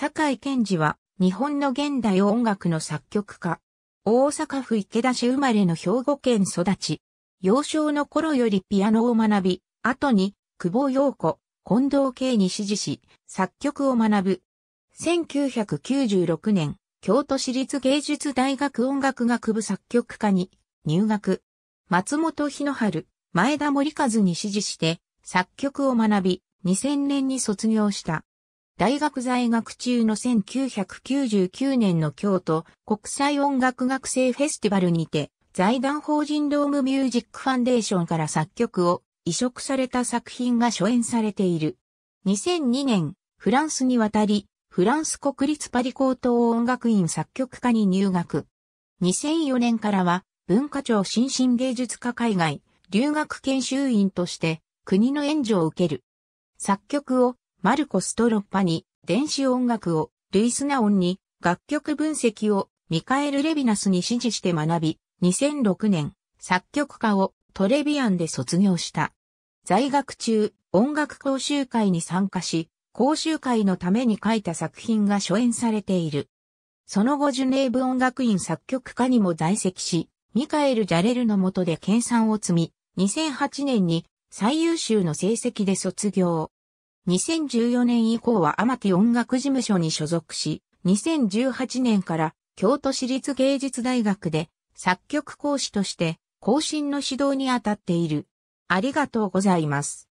坂井健二は、日本の現代音楽の作曲家。大阪府池田市生まれの兵庫県育ち。幼少の頃よりピアノを学び、後に、久保陽子、近藤慶に支持し、作曲を学ぶ。1996年、京都市立芸術大学音楽学部作曲科に入学。松本日野春、前田森和に支持して、作曲を学び、2000年に卒業した。大学在学中の1999年の京都国際音楽学生フェスティバルにて、財団法人ドームミュージックファンデーションから作曲を移植された作品が初演されている。2002年、フランスに渡り、フランス国立パリ高等音楽院作曲科に入学。2004年からは、文化庁新進芸術科海外留学研修員として国の援助を受ける。作曲をマルコ・ストロッパに電子音楽を、ルイス・ナオンに楽曲分析をミカエル・レビナスに指示して学び、2006年、作曲家をトレビアンで卒業した。在学中、音楽講習会に参加し、講習会のために書いた作品が初演されている。その後ジュネーブ音楽院作曲家にも在籍し、ミカエル・ジャレルの下で研鑽を積み、2008年に最優秀の成績で卒業。2014年以降はアマティ音楽事務所に所属し、2018年から京都市立芸術大学で作曲講師として更新の指導に当たっている。ありがとうございます。